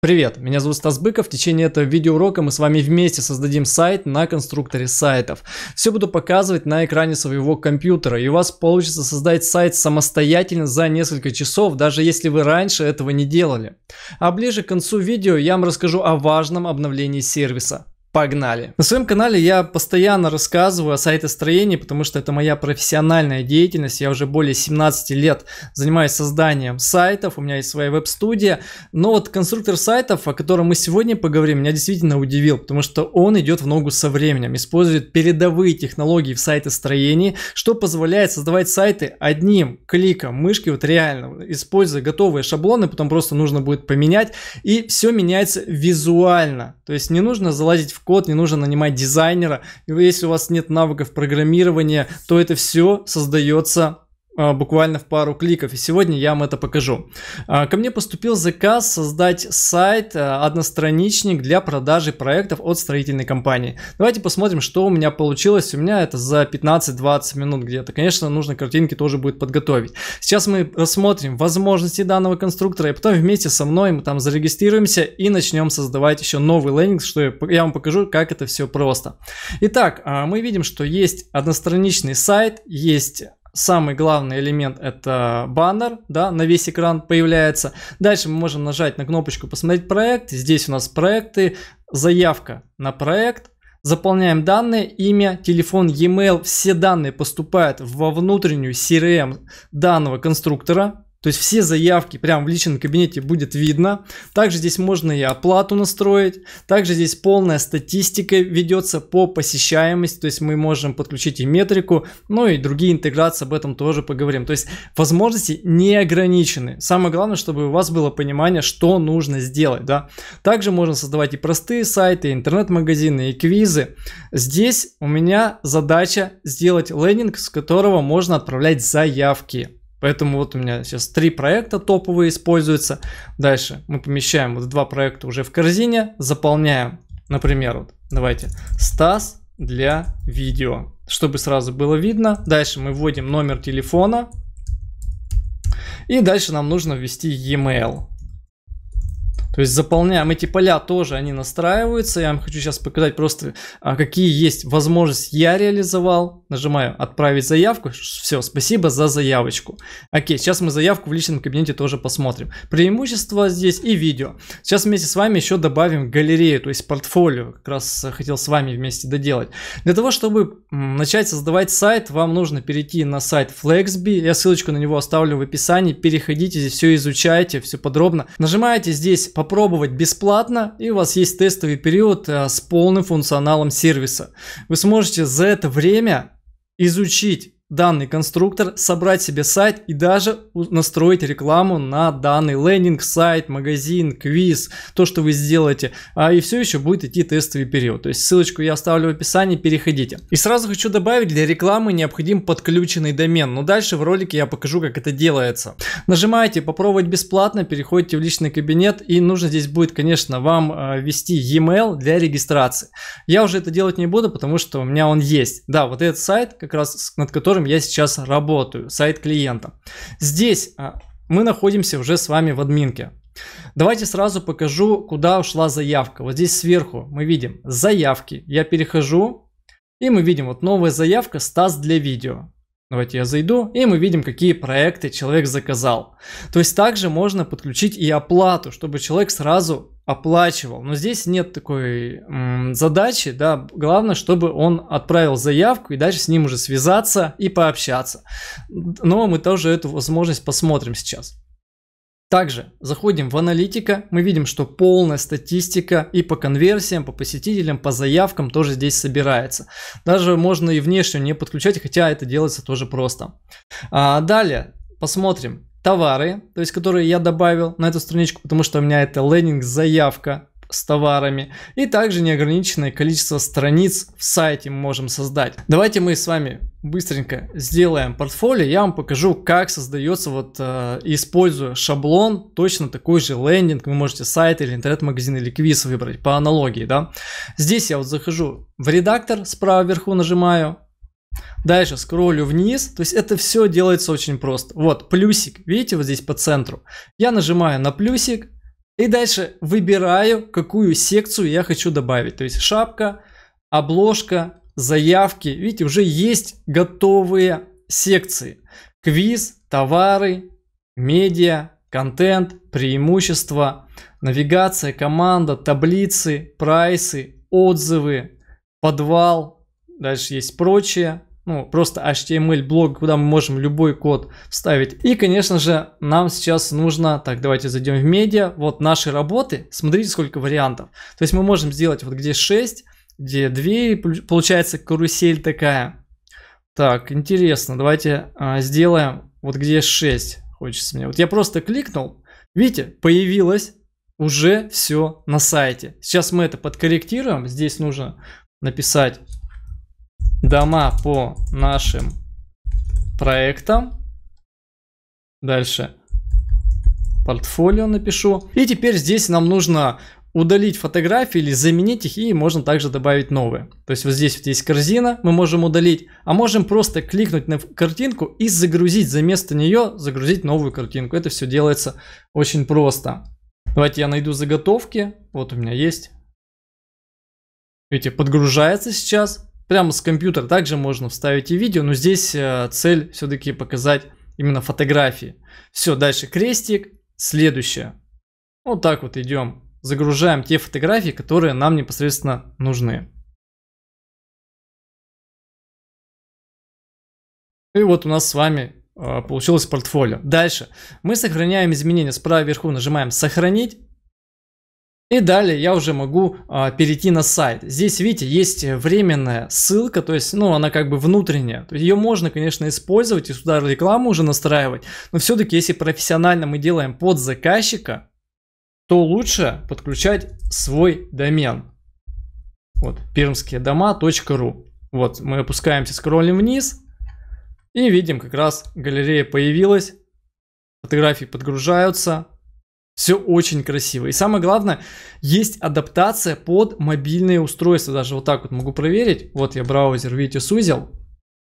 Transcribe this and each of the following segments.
Привет, меня зовут Стас Быков. В течение этого видеоурока мы с вами вместе создадим сайт на конструкторе сайтов. Все буду показывать на экране своего компьютера, и у вас получится создать сайт самостоятельно за несколько часов, даже если вы раньше этого не делали. А ближе к концу видео я вам расскажу о важном обновлении сервиса. Погнали! На своем канале я постоянно рассказываю о сайтостроении, потому что это моя профессиональная деятельность. Я уже более 17 лет занимаюсь созданием сайтов, у меня есть своя веб-студия. Но вот конструктор сайтов, о котором мы сегодня поговорим, меня действительно удивил, потому что он идет в ногу со временем, использует передовые технологии в сайтостроении, что позволяет создавать сайты одним кликом мышки, вот реально, используя готовые шаблоны, потом просто нужно будет поменять, и все меняется визуально. То есть не нужно залазить в код, не нужно нанимать дизайнера. если у вас нет навыков программирования, то это все создается а, буквально в пару кликов. И сегодня я вам это покажу. А, ко мне поступил заказ создать сайт, а, одностраничник для продажи проектов от строительной компании. Давайте посмотрим, что у меня получилось. У меня это за 15-20 минут где-то. Конечно, нужно картинки тоже будет подготовить. Сейчас мы рассмотрим возможности данного конструктора, и потом вместе со мной мы там зарегистрируемся и начнем создавать еще новый лендинг, что я вам покажу, как это все просто. Итак, мы видим, что есть одностраничный сайт, есть самый главный элемент это баннер, да, на весь экран появляется. Дальше мы можем нажать на кнопочку «Посмотреть проект». Здесь у нас проекты, заявка на проект, заполняем данные, имя, телефон, e-mail. Все данные поступают во внутреннюю CRM данного конструктора, то есть все заявки прямо в личном кабинете будет видно. Также здесь можно и оплату настроить. Также здесь полная статистика ведется по посещаемости. То есть мы можем подключить и метрику, ну и другие интеграции, об этом тоже поговорим. То есть возможности не ограничены. Самое главное, чтобы у вас было понимание, что нужно сделать. Да? Также можно создавать и простые сайты, интернет-магазины, и квизы. Здесь у меня задача сделать лендинг, с которого можно отправлять заявки. Поэтому вот у меня сейчас три проекта топовые используются. Дальше мы помещаем вот два проекта уже в корзине, заполняем, например, вот давайте Стас для видео, чтобы сразу было видно. Дальше мы вводим номер телефона и дальше нам нужно ввести e-mail. То есть заполняем эти поля тоже, они настраиваются. Я вам хочу сейчас показать просто, а, какие есть возможности я реализовал. Нажимаю «Отправить заявку». Все, спасибо за заявочку. Окей, сейчас мы заявку в личном кабинете тоже посмотрим. Преимущество здесь и видео. Сейчас вместе с вами еще добавим галерею, то есть портфолио. Как раз э, хотел с вами вместе доделать. Для того, чтобы начать создавать сайт, вам нужно перейти на сайт Flexby. Я ссылочку на него оставлю в описании. Переходите, здесь все изучайте, все подробно. Нажимаете здесь по попробовать бесплатно, и у вас есть тестовый период э, с полным функционалом сервиса. Вы сможете за это время изучить данный конструктор, собрать себе сайт и даже настроить рекламу на данный лендинг, сайт, магазин, квиз, то, что вы сделаете. А, и все еще будет идти тестовый период. То есть ссылочку я оставлю в описании, переходите. И сразу хочу добавить, для рекламы необходим подключенный домен. Но дальше в ролике я покажу, как это делается. Нажимаете «Попробовать бесплатно», переходите в личный кабинет и нужно здесь будет, конечно, вам а, ввести e-mail для регистрации. Я уже это делать не буду, потому что у меня он есть. Да, вот этот сайт, как раз над которым которым я сейчас работаю, сайт клиента. Здесь а, мы находимся уже с вами в админке. Давайте сразу покажу, куда ушла заявка. Вот здесь сверху мы видим заявки. Я перехожу, и мы видим вот новая заявка «Стас для видео». Давайте я зайду, и мы видим, какие проекты человек заказал. То есть также можно подключить и оплату, чтобы человек сразу оплачивал. Но здесь нет такой м, задачи, да, главное, чтобы он отправил заявку и дальше с ним уже связаться и пообщаться. Но мы тоже эту возможность посмотрим сейчас. Также заходим в аналитика, мы видим, что полная статистика и по конверсиям, по посетителям, по заявкам тоже здесь собирается. Даже можно и внешнюю не подключать, хотя это делается тоже просто. А далее посмотрим, товары, то есть которые я добавил на эту страничку, потому что у меня это лендинг заявка с товарами. И также неограниченное количество страниц в сайте мы можем создать. Давайте мы с вами быстренько сделаем портфолио. Я вам покажу, как создается вот, э, используя шаблон, точно такой же лендинг. Вы можете сайт или интернет-магазин или квиз выбрать по аналогии. Да? Здесь я вот захожу в редактор, справа вверху нажимаю Дальше скроллю вниз, то есть это все делается очень просто. Вот плюсик, видите, вот здесь по центру. Я нажимаю на плюсик и дальше выбираю, какую секцию я хочу добавить. То есть шапка, обложка, заявки. Видите, уже есть готовые секции. Квиз, товары, медиа, контент, преимущества, навигация, команда, таблицы, прайсы, отзывы, подвал. Дальше есть прочее, ну, просто HTML-блок, куда мы можем любой код вставить. И, конечно же, нам сейчас нужно, так, давайте зайдем в медиа, вот наши работы, смотрите, сколько вариантов. То есть мы можем сделать вот где 6, где 2, получается карусель такая. Так, интересно, давайте а, сделаем вот где 6, хочется мне. Вот я просто кликнул, видите, появилось уже все на сайте. Сейчас мы это подкорректируем, здесь нужно написать дома по нашим проектам. Дальше портфолио напишу. И теперь здесь нам нужно удалить фотографии или заменить их, и можно также добавить новые. То есть вот здесь вот есть корзина, мы можем удалить, а можем просто кликнуть на картинку и загрузить, за место нее загрузить новую картинку. Это все делается очень просто. Давайте я найду заготовки, вот у меня есть. Видите, подгружается сейчас. Прямо с компьютера также можно вставить и видео, но здесь э, цель все-таки показать именно фотографии. Все, дальше крестик, следующее. Вот так вот идем. Загружаем те фотографии, которые нам непосредственно нужны. И вот у нас с вами э, получилось портфолио. Дальше мы сохраняем изменения. Справа вверху нажимаем «Сохранить». И далее я уже могу а, перейти на сайт. Здесь, видите, есть э, временная ссылка, то есть, ну, она как бы внутренняя. Ее можно, конечно, использовать и сюда рекламу уже настраивать, но все-таки, если профессионально мы делаем под заказчика, то лучше подключать свой домен. Вот, пермские дома.ру. Вот, мы опускаемся, скроллим вниз и видим, как раз галерея появилась, фотографии подгружаются, все очень красиво. И самое главное, есть адаптация под мобильные устройства. Даже вот так вот могу проверить. Вот я браузер, видите, сузил.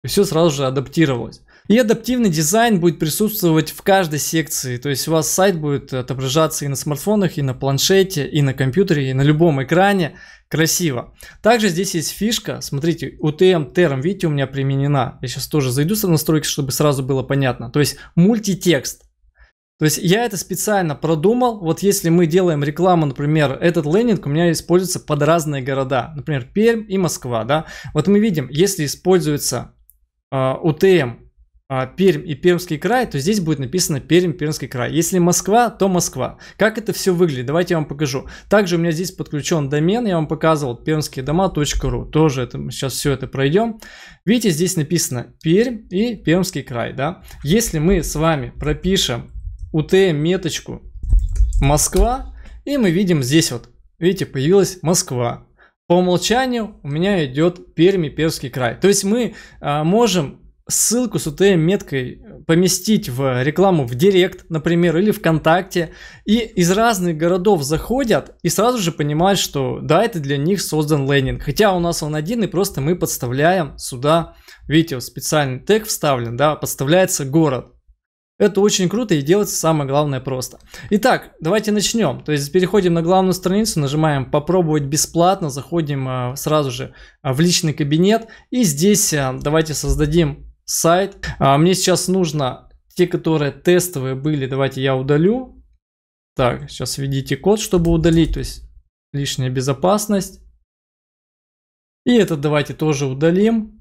И все сразу же адаптировалось. И адаптивный дизайн будет присутствовать в каждой секции. То есть у вас сайт будет отображаться и на смартфонах, и на планшете, и на компьютере, и на любом экране. Красиво. Также здесь есть фишка. Смотрите, UTM терм, видите, у меня применена. Я сейчас тоже зайду в настройки, чтобы сразу было понятно. То есть мультитекст. То есть я это специально продумал. Вот если мы делаем рекламу, например, этот лендинг у меня используется под разные города. Например, Пермь и Москва, да. Вот мы видим, если используется э, УТМ а, Пермь и Пермский край, то здесь будет написано Пермь, Пермский край. Если Москва, то Москва. Как это все выглядит? Давайте я вам покажу. Также у меня здесь подключен домен, я вам показывал пермские дома.ру. Тоже это, мы сейчас все это пройдем. Видите, здесь написано Пермь и Пермский край. Да? Если мы с вами пропишем УТ меточку Москва. И мы видим здесь вот, видите, появилась Москва. По умолчанию у меня идет Перми, Пермский край. То есть мы а, можем ссылку с UTM-меткой поместить в рекламу в Директ, например, или ВКонтакте, и из разных городов заходят и сразу же понимают, что да, это для них создан лендинг. Хотя у нас он один, и просто мы подставляем сюда, видите, специальный тег вставлен, да, подставляется город. Это очень круто и делается самое главное просто. Итак, давайте начнем. То есть переходим на главную страницу, нажимаем «Попробовать бесплатно», заходим э, сразу же э, в личный кабинет. И здесь э, давайте создадим сайт. А, мне сейчас нужно те, которые тестовые были, давайте я удалю. Так, сейчас введите код, чтобы удалить, то есть лишняя безопасность. И этот давайте тоже удалим.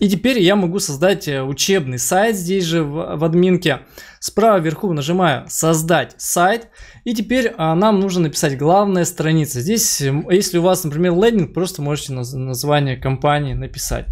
И теперь я могу создать э, учебный сайт здесь же в, в админке. Справа вверху нажимаю «Создать сайт». И теперь а, нам нужно написать главная страница. Здесь, если у вас, например, лендинг, просто можете наз название компании написать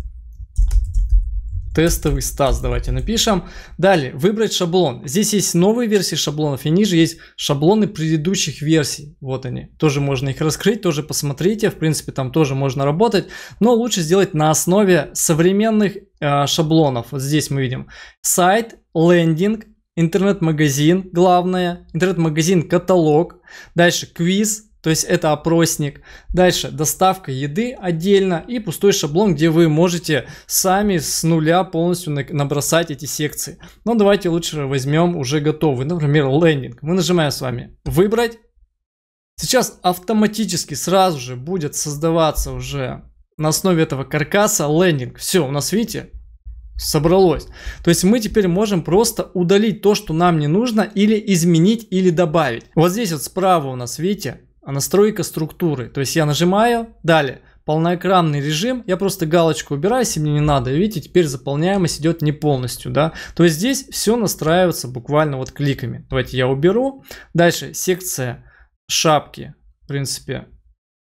тестовый стаз. Давайте напишем. Далее, выбрать шаблон. Здесь есть новые версии шаблонов и ниже есть шаблоны предыдущих версий. Вот они. Тоже можно их раскрыть, тоже посмотрите. В принципе, там тоже можно работать. Но лучше сделать на основе современных э, шаблонов. Вот здесь мы видим сайт, лендинг, интернет-магазин, главное, интернет-магазин, каталог, дальше квиз, то есть это опросник. Дальше доставка еды отдельно и пустой шаблон, где вы можете сами с нуля полностью набросать эти секции. Но давайте лучше возьмем уже готовый, например, лендинг. Мы нажимаем с вами «Выбрать». Сейчас автоматически сразу же будет создаваться уже на основе этого каркаса лендинг. Все, у нас, видите, собралось. То есть мы теперь можем просто удалить то, что нам не нужно, или изменить, или добавить. Вот здесь вот справа у нас, видите, а настройка структуры. То есть я нажимаю, далее полноэкранный режим, я просто галочку убираю, если мне не надо. И видите, теперь заполняемость идет не полностью, да. То есть здесь все настраивается буквально вот кликами. Давайте я уберу. Дальше секция шапки. В принципе,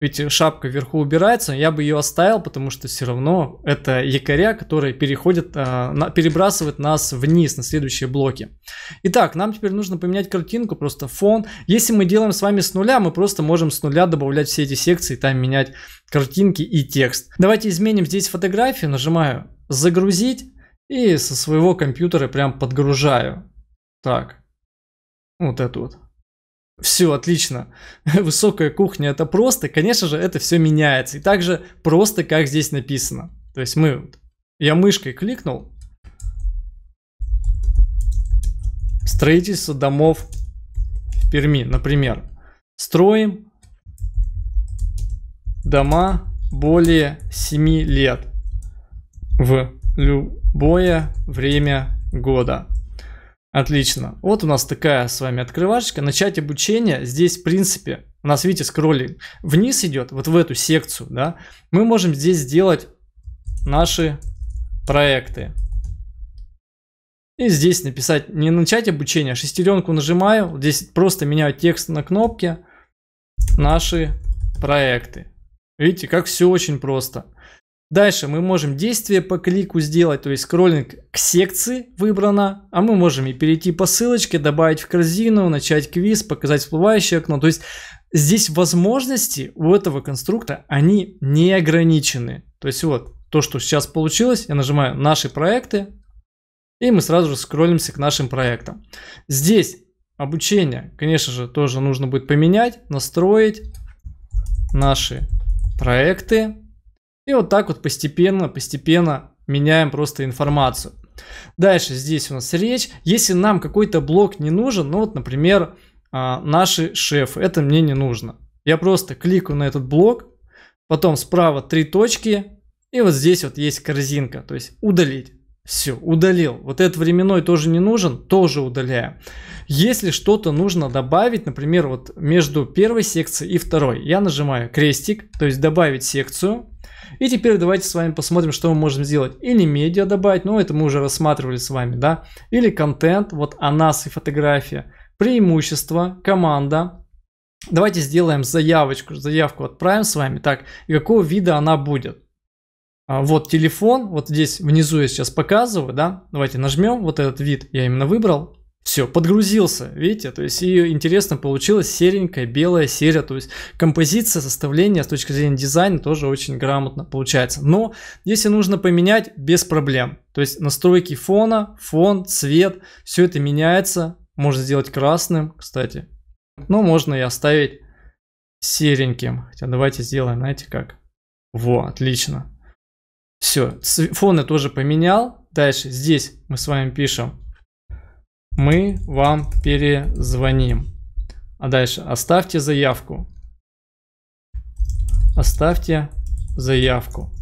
ведь шапка вверху убирается, я бы ее оставил, потому что все равно это якоря, которые переходят, э, перебрасывают нас вниз на следующие блоки. Итак, нам теперь нужно поменять картинку, просто фон. Если мы делаем с вами с нуля, мы просто можем с нуля добавлять все эти секции, там менять картинки и текст. Давайте изменим здесь фотографию, нажимаю загрузить и со своего компьютера прям подгружаю. Так, вот эту вот. Все, отлично. Высокая кухня это просто, конечно же, это все меняется. И также просто, как здесь написано. То есть мы, я мышкой кликнул. Строительство домов в Перми, например. Строим дома более 7 лет в любое время года. Отлично. Вот у нас такая с вами открывашечка. Начать обучение. Здесь, в принципе, у нас, видите, скроллинг вниз идет, вот в эту секцию, да. Мы можем здесь сделать наши проекты. И здесь написать, не начать обучение, а шестеренку нажимаю, здесь просто меняю текст на кнопке, наши проекты. Видите, как все очень просто. Дальше мы можем действие по клику сделать, то есть скроллинг к секции выбрано, а мы можем и перейти по ссылочке, добавить в корзину, начать квиз, показать всплывающее окно. То есть здесь возможности у этого конструктора они не ограничены. То есть вот то, что сейчас получилось, я нажимаю «Наши проекты», и мы сразу же скроллимся к нашим проектам. Здесь обучение, конечно же, тоже нужно будет поменять, настроить наши проекты. И вот так вот постепенно, постепенно меняем просто информацию. Дальше здесь у нас речь. Если нам какой-то блок не нужен, ну вот, например, а, наши шефы, это мне не нужно. Я просто кликаю на этот блок, потом справа три точки, и вот здесь вот есть корзинка, то есть удалить. Все, удалил. Вот этот временной тоже не нужен, тоже удаляю. Если что-то нужно добавить, например, вот между первой секцией и второй, я нажимаю крестик, то есть добавить секцию. И теперь давайте с вами посмотрим, что мы можем сделать. Или медиа добавить, но ну, это мы уже рассматривали с вами, да. Или контент, вот о нас и фотография. Преимущество, команда, Давайте сделаем заявочку, заявку отправим с вами. Так, и какого вида она будет? А, вот телефон, вот здесь внизу я сейчас показываю, да, давайте нажмем вот этот вид, я именно выбрал, все, подгрузился, видите, то есть и интересно получилась серенькая, белая серия, то есть композиция, составление с точки зрения дизайна тоже очень грамотно получается. Но если нужно поменять, без проблем, то есть настройки фона, фон, цвет, все это меняется, можно сделать красным, кстати, но можно и оставить сереньким, хотя давайте сделаем, знаете как, во, отлично, все, фоны тоже поменял. Дальше здесь мы с вами пишем. Мы вам перезвоним. А дальше оставьте заявку. Оставьте заявку.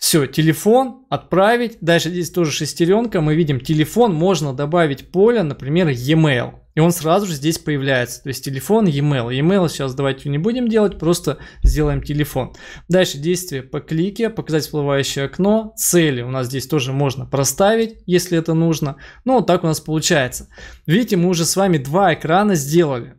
Все, телефон отправить. Дальше здесь тоже шестеренка. Мы видим телефон, можно добавить поле, например, e-mail. И он сразу же здесь появляется. То есть телефон, e-mail. E-mail сейчас давайте не будем делать, просто сделаем телефон. Дальше действие по клике, показать всплывающее окно. Цели у нас здесь тоже можно проставить, если это нужно. Ну, вот так у нас получается. Видите, мы уже с вами два экрана сделали.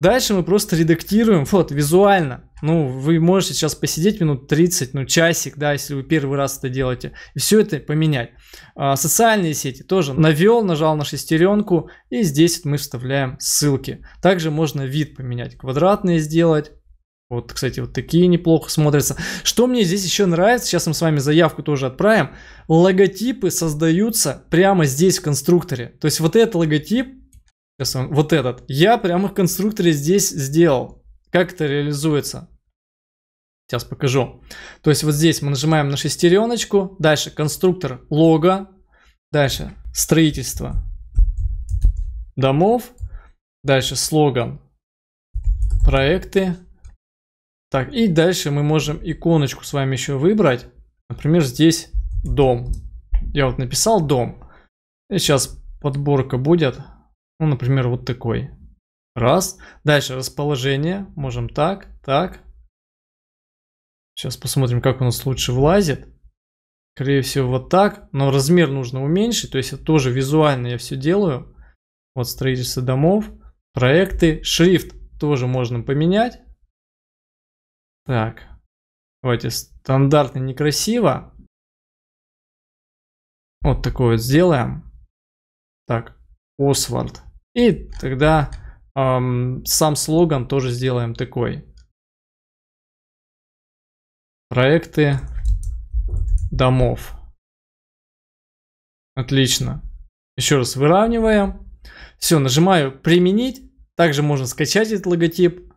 Дальше мы просто редактируем, вот, визуально ну, вы можете сейчас посидеть минут 30, ну, часик, да, если вы первый раз это делаете, и все это поменять. А, социальные сети тоже навел, нажал на шестеренку, и здесь мы вставляем ссылки. Также можно вид поменять, квадратные сделать. Вот, кстати, вот такие неплохо смотрятся. Что мне здесь еще нравится, сейчас мы с вами заявку тоже отправим. Логотипы создаются прямо здесь в конструкторе. То есть вот этот логотип, вот этот, я прямо в конструкторе здесь сделал как это реализуется. Сейчас покажу. То есть вот здесь мы нажимаем на шестереночку, дальше конструктор лога, дальше строительство домов, дальше слоган проекты. Так, и дальше мы можем иконочку с вами еще выбрать. Например, здесь дом. Я вот написал дом. И сейчас подборка будет. Ну, например, вот такой. Раз. Дальше расположение. Можем так, так, Сейчас посмотрим, как у нас лучше влазит. Скорее всего, вот так. Но размер нужно уменьшить. То есть, это тоже визуально я все делаю. Вот строительство домов, проекты, шрифт тоже можно поменять. Так, давайте стандартный некрасиво. Вот такой вот сделаем. Так, Освальд. И тогда эм, сам слоган тоже сделаем такой. Проекты домов. Отлично. Еще раз выравниваем. Все, нажимаю применить. Также можно скачать этот логотип.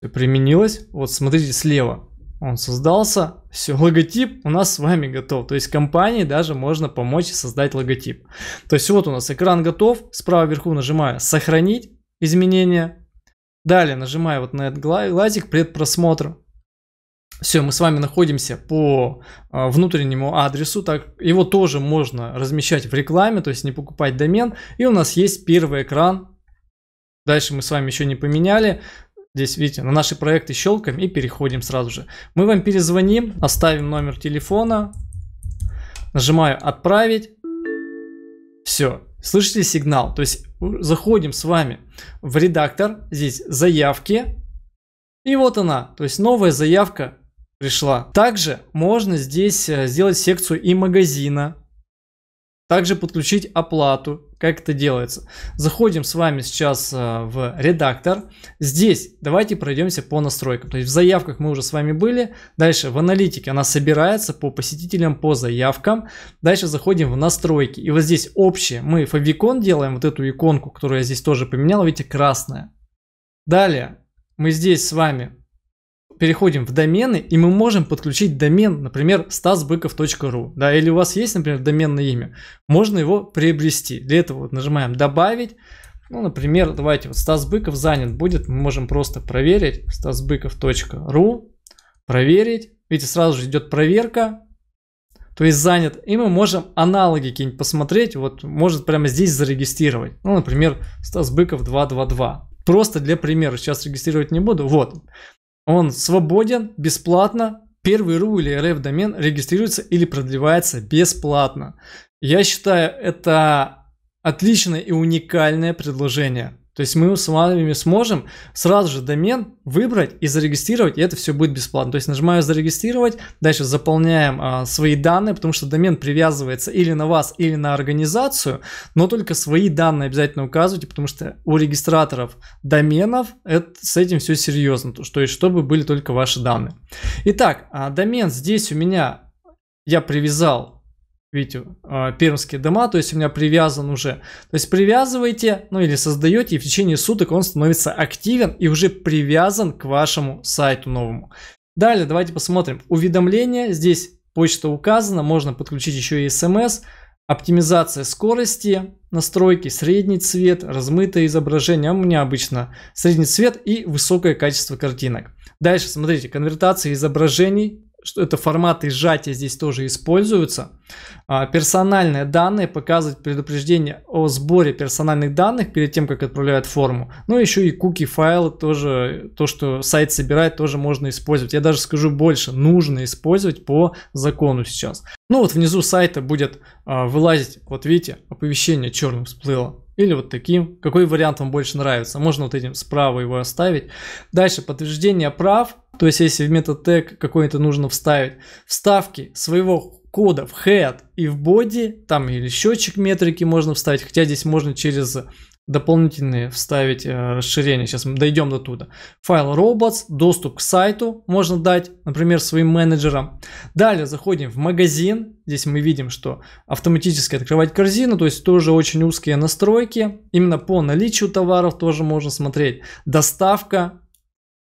Все применилось. Вот смотрите слева. Он создался. Все, логотип у нас с вами готов. То есть компании даже можно помочь создать логотип. То есть вот у нас экран готов. Справа вверху нажимаю сохранить изменения. Далее нажимаю вот на этот глазик предпросмотр. Все, мы с вами находимся по а, внутреннему адресу, так его тоже можно размещать в рекламе, то есть не покупать домен. И у нас есть первый экран. Дальше мы с вами еще не поменяли. Здесь, видите, на наши проекты щелкаем и переходим сразу же. Мы вам перезвоним, оставим номер телефона. Нажимаю «Отправить». Все, слышите сигнал? То есть заходим с вами в редактор, здесь «Заявки». И вот она, то есть новая заявка пришла. Также можно здесь э, сделать секцию и магазина. Также подключить оплату. Как это делается? Заходим с вами сейчас э, в редактор. Здесь давайте пройдемся по настройкам. То есть в заявках мы уже с вами были. Дальше в аналитике она собирается по посетителям, по заявкам. Дальше заходим в настройки. И вот здесь общее. Мы фавикон делаем, вот эту иконку, которую я здесь тоже поменял. Видите, красная. Далее мы здесь с вами переходим в домены, и мы можем подключить домен, например, stasbыков.ru, да, или у вас есть, например, доменное имя, можно его приобрести. Для этого вот нажимаем «Добавить», ну, например, давайте вот Стас Быков занят будет, мы можем просто проверить stasbыков.ru, проверить, видите, сразу же идет проверка, то есть занят, и мы можем аналоги какие-нибудь посмотреть, вот может прямо здесь зарегистрировать, ну, например, Стас Быков 222, просто для примера, сейчас регистрировать не буду, вот, он свободен, бесплатно. Первый ру или РФ домен регистрируется или продлевается бесплатно. Я считаю, это отличное и уникальное предложение. То есть мы с вами сможем сразу же домен выбрать и зарегистрировать, и это все будет бесплатно. То есть нажимаю «Зарегистрировать», дальше заполняем а, свои данные, потому что домен привязывается или на вас, или на организацию, но только свои данные обязательно указывайте, потому что у регистраторов доменов это, с этим все серьезно, то есть чтобы были только ваши данные. Итак, а, домен здесь у меня я привязал видите, а, пермские дома, то есть у меня привязан уже. То есть привязываете, ну или создаете, и в течение суток он становится активен и уже привязан к вашему сайту новому. Далее давайте посмотрим. Уведомления, здесь почта указана, можно подключить еще и смс. Эм Оптимизация скорости, настройки, средний цвет, размытое изображение, а у меня обычно средний цвет и высокое качество картинок. Дальше, смотрите, конвертация изображений что это форматы сжатия здесь тоже используются. А, персональные данные, показывать предупреждение о сборе персональных данных перед тем, как отправляют форму. Ну, еще и куки файлы тоже, то, что сайт собирает, тоже можно использовать. Я даже скажу больше, нужно использовать по закону сейчас. Ну, вот внизу сайта будет а, вылазить, вот видите, оповещение черным всплыло или вот таким. Какой вариант вам больше нравится? Можно вот этим справа его оставить. Дальше подтверждение прав то есть если в метатег какой-то нужно вставить вставки своего кода в head и в body, там или счетчик метрики можно вставить, хотя здесь можно через дополнительные вставить э, расширения. Сейчас мы дойдем до туда. Файл robots, доступ к сайту можно дать, например, своим менеджерам. Далее заходим в магазин. Здесь мы видим, что автоматически открывать корзину, то есть тоже очень узкие настройки. Именно по наличию товаров тоже можно смотреть. Доставка,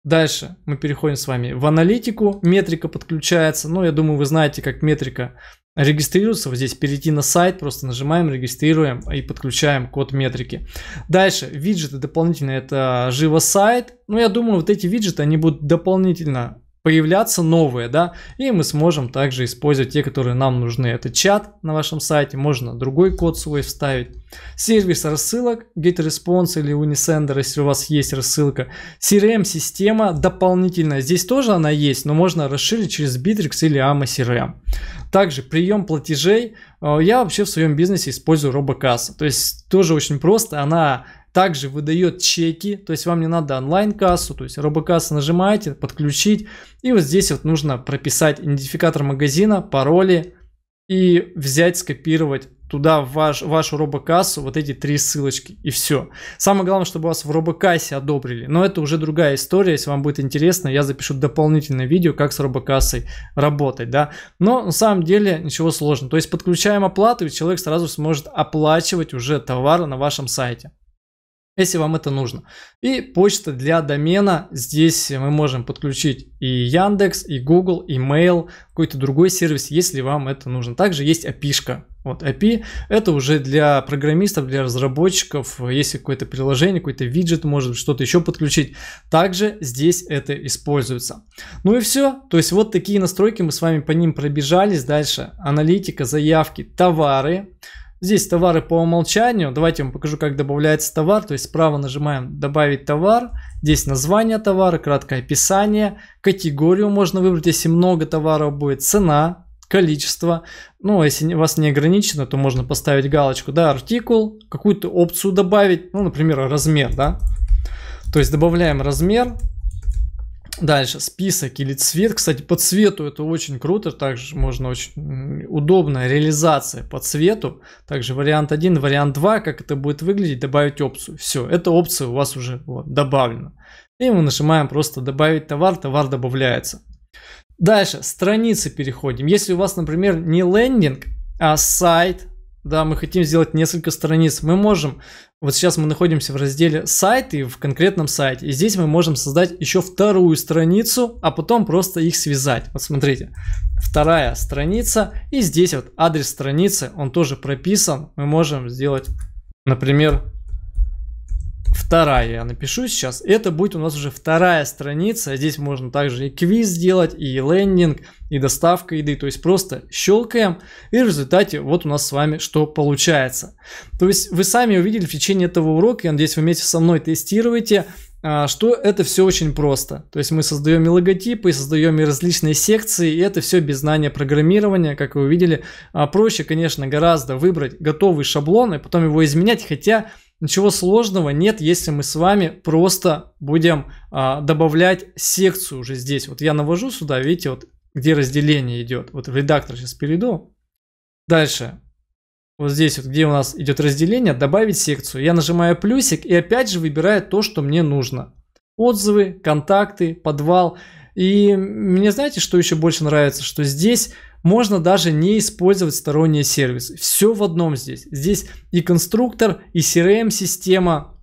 Дальше мы переходим с вами в аналитику. Метрика подключается. Ну, я думаю, вы знаете, как метрика регистрируется. Вот здесь перейти на сайт, просто нажимаем, регистрируем и подключаем код метрики. Дальше виджеты дополнительно это живо сайт. Ну, я думаю, вот эти виджеты, они будут дополнительно появляться новые, да, и мы сможем также использовать те, которые нам нужны. Это чат на вашем сайте, можно другой код свой вставить. Сервис рассылок, GetResponse или Unisender, если у вас есть рассылка. CRM-система дополнительная, здесь тоже она есть, но можно расширить через Bittrex или AMA CRM. Также прием платежей, э, я вообще в своем бизнесе использую робокасса, то есть тоже очень просто, она также выдает чеки, то есть вам не надо онлайн-кассу, то есть робокассу нажимаете, подключить, и вот здесь вот нужно прописать идентификатор магазина, пароли и взять, скопировать туда в ваш, вашу робокассу вот эти три ссылочки и все. Самое главное, чтобы вас в робокассе одобрили. Но это уже другая история, если вам будет интересно, я запишу дополнительное видео, как с робокассой работать, да. Но на самом деле ничего сложного. То есть подключаем оплату, и человек сразу сможет оплачивать уже товары на вашем сайте если вам это нужно. И почта для домена. Здесь мы можем подключить и Яндекс, и Google, и Mail, какой-то другой сервис, если вам это нужно. Также есть API. Вот API это уже для программистов, для разработчиков, если какое-то приложение, какой-то виджет, может что-то еще подключить. Также здесь это используется. Ну и все. То есть вот такие настройки мы с вами по ним пробежались. Дальше аналитика, заявки, товары. Здесь товары по умолчанию. Давайте я вам покажу, как добавляется товар. То есть справа нажимаем «Добавить товар». Здесь название товара, краткое описание. Категорию можно выбрать, если много товаров будет. Цена, количество. Ну, а если вас не ограничено, то можно поставить галочку, да, артикул, какую-то опцию добавить, ну, например, размер, да. То есть добавляем размер, Дальше список или цвет. Кстати, по цвету это очень круто. Также можно очень удобная реализация по цвету. Также вариант 1, вариант 2, как это будет выглядеть, добавить опцию. Все, эта опция у вас уже вот, добавлена. И мы нажимаем просто добавить товар, товар добавляется. Дальше, страницы переходим. Если у вас, например, не лендинг, а сайт, да, мы хотим сделать несколько страниц, мы можем, вот сейчас мы находимся в разделе сайты в конкретном сайте, и здесь мы можем создать еще вторую страницу, а потом просто их связать. Вот смотрите, вторая страница, и здесь вот адрес страницы, он тоже прописан, мы можем сделать, например, вторая я напишу сейчас. Это будет у нас уже вторая страница. Здесь можно также и квиз сделать, и лендинг, и доставка еды. То есть просто щелкаем, и в результате вот у нас с вами что получается. То есть вы сами увидели в течение этого урока, я надеюсь, вы вместе со мной тестируете, а, что это все очень просто. То есть мы создаем и логотипы, и создаем и различные секции, и это все без знания программирования, как вы увидели. А проще, конечно, гораздо выбрать готовый шаблон и потом его изменять, хотя Ничего сложного нет, если мы с вами просто будем а, добавлять секцию уже здесь. Вот я навожу сюда, видите, вот где разделение идет. Вот в редактор сейчас перейду. Дальше. Вот здесь вот, где у нас идет разделение, добавить секцию. Я нажимаю плюсик и опять же выбираю то, что мне нужно. Отзывы, контакты, подвал. И мне знаете, что еще больше нравится? Что здесь можно даже не использовать сторонние сервисы. Все в одном здесь. Здесь и конструктор, и CRM-система,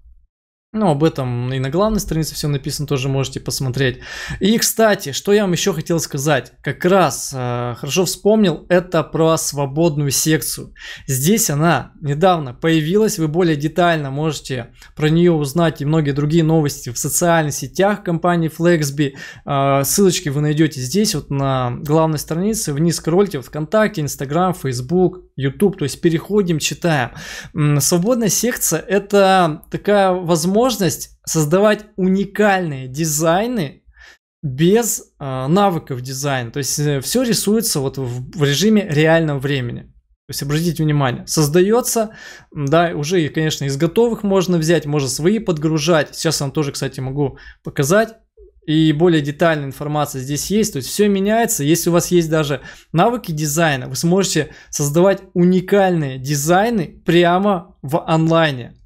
ну, об этом и на главной странице все написано, тоже можете посмотреть. И, кстати, что я вам еще хотел сказать, как раз э, хорошо вспомнил, это про свободную секцию. Здесь она недавно появилась, вы более детально можете про нее узнать и многие другие новости в социальных сетях компании Flexby. Э, ссылочки вы найдете здесь, вот на главной странице, вниз скроллите, вот ВКонтакте, Инстаграм, Фейсбук, Ютуб. то есть переходим, читаем. Свободная секция это такая возможность возможность создавать уникальные дизайны без э, навыков дизайна. То есть э, все рисуется вот в, в режиме реального времени. То есть обратите внимание, создается, да, уже, конечно, из готовых можно взять, можно свои подгружать. Сейчас вам тоже, кстати, могу показать. И более детальная информация здесь есть, то есть все меняется. Если у вас есть даже навыки дизайна, вы сможете создавать уникальные дизайны прямо в онлайне.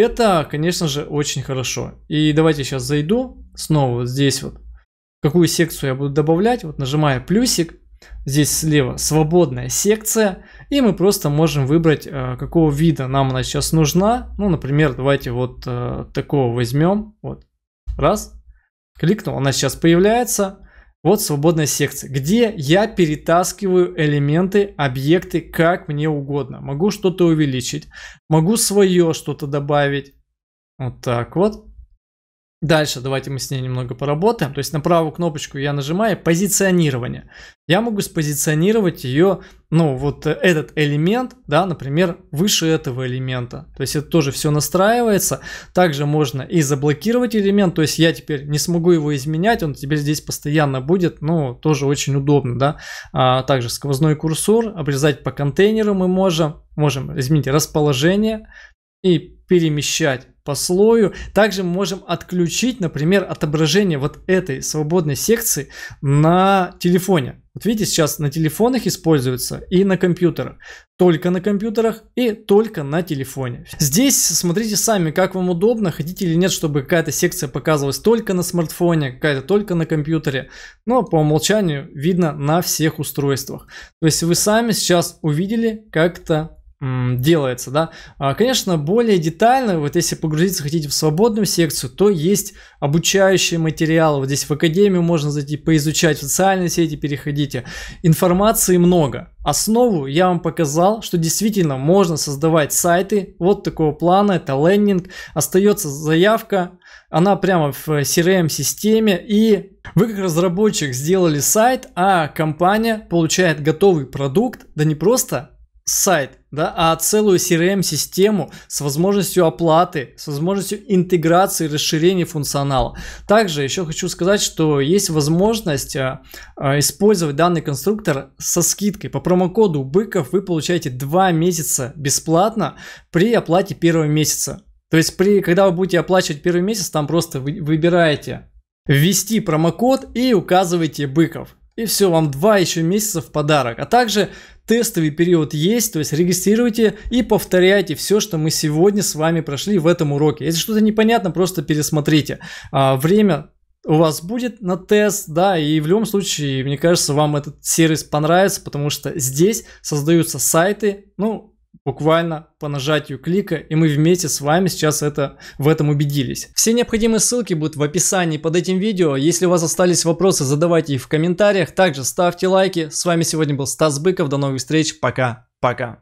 Это, конечно же, очень хорошо. И давайте сейчас зайду снова вот здесь вот. Какую секцию я буду добавлять? Вот нажимаю плюсик. Здесь слева свободная секция. И мы просто можем выбрать, э, какого вида нам она сейчас нужна. Ну, например, давайте вот э, такого возьмем. Вот. Раз. Кликнул, она сейчас появляется. Вот свободная секция, где я перетаскиваю элементы, объекты как мне угодно. Могу что-то увеличить, могу свое что-то добавить. Вот так вот. Дальше давайте мы с ней немного поработаем. То есть на правую кнопочку я нажимаю позиционирование. Я могу спозиционировать ее, ну вот этот элемент, да, например, выше этого элемента. То есть это тоже все настраивается. Также можно и заблокировать элемент. То есть я теперь не смогу его изменять, он теперь здесь постоянно будет. Ну тоже очень удобно, да. А также сквозной курсор, обрезать по контейнеру мы можем. Можем изменить расположение и перемещать по слою. Также мы можем отключить, например, отображение вот этой свободной секции на телефоне. Вот видите, сейчас на телефонах используется и на компьютерах. Только на компьютерах и только на телефоне. Здесь смотрите сами, как вам удобно, хотите или нет, чтобы какая-то секция показывалась только на смартфоне, какая-то только на компьютере. Но ну, а по умолчанию видно на всех устройствах. То есть вы сами сейчас увидели, как это делается, да. А, конечно, более детально, вот если погрузиться хотите в свободную секцию, то есть обучающие материалы, вот здесь в академию можно зайти, поизучать, в социальные сети переходите. Информации много. Основу я вам показал, что действительно можно создавать сайты вот такого плана, это лендинг, остается заявка, она прямо в CRM-системе, эм и вы как разработчик сделали сайт, а компания получает готовый продукт, да не просто сайт, да, а целую CRM-систему с возможностью оплаты, с возможностью интеграции, расширения функционала. Также еще хочу сказать, что есть возможность а, а, использовать данный конструктор со скидкой. По промокоду Быков вы получаете 2 месяца бесплатно при оплате первого месяца. То есть, при, когда вы будете оплачивать первый месяц, там просто вы, выбираете ввести промокод и указываете Быков. И все, вам 2 еще месяца в подарок. А также тестовый период есть, то есть регистрируйте и повторяйте все, что мы сегодня с вами прошли в этом уроке. Если что-то непонятно, просто пересмотрите. А, время у вас будет на тест, да, и в любом случае, мне кажется, вам этот сервис понравится, потому что здесь создаются сайты, ну, буквально по нажатию клика, и мы вместе с вами сейчас это, в этом убедились. Все необходимые ссылки будут в описании под этим видео. Если у вас остались вопросы, задавайте их в комментариях. Также ставьте лайки. С вами сегодня был Стас Быков. До новых встреч. Пока. Пока.